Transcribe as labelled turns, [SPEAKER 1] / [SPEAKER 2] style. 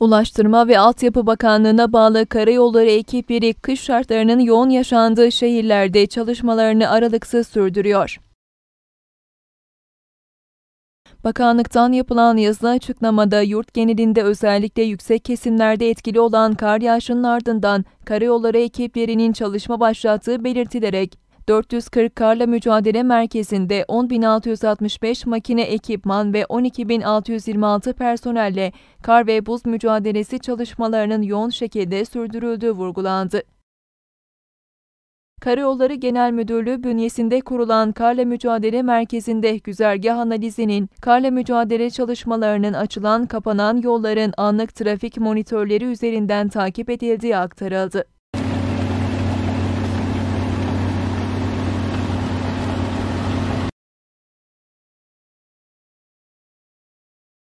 [SPEAKER 1] Ulaştırma ve Altyapı Bakanlığı'na bağlı karayolları ekipleri kış şartlarının yoğun yaşandığı şehirlerde çalışmalarını aralıksız sürdürüyor. Bakanlıktan yapılan yazılı açıklamada yurt genelinde özellikle yüksek kesimlerde etkili olan kar yağışının ardından karayolları ekiplerinin çalışma başlattığı belirtilerek 440 karla mücadele merkezinde 10.665 makine ekipman ve 12.626 personelle kar ve buz mücadelesi çalışmalarının yoğun şekilde sürdürüldüğü vurgulandı. Karayolları Genel Müdürlüğü bünyesinde kurulan Karla Mücadele Merkezi'nde güzergah analizinin, karla mücadele çalışmalarının açılan kapanan yolların anlık trafik monitörleri üzerinden takip edildiği aktarıldı.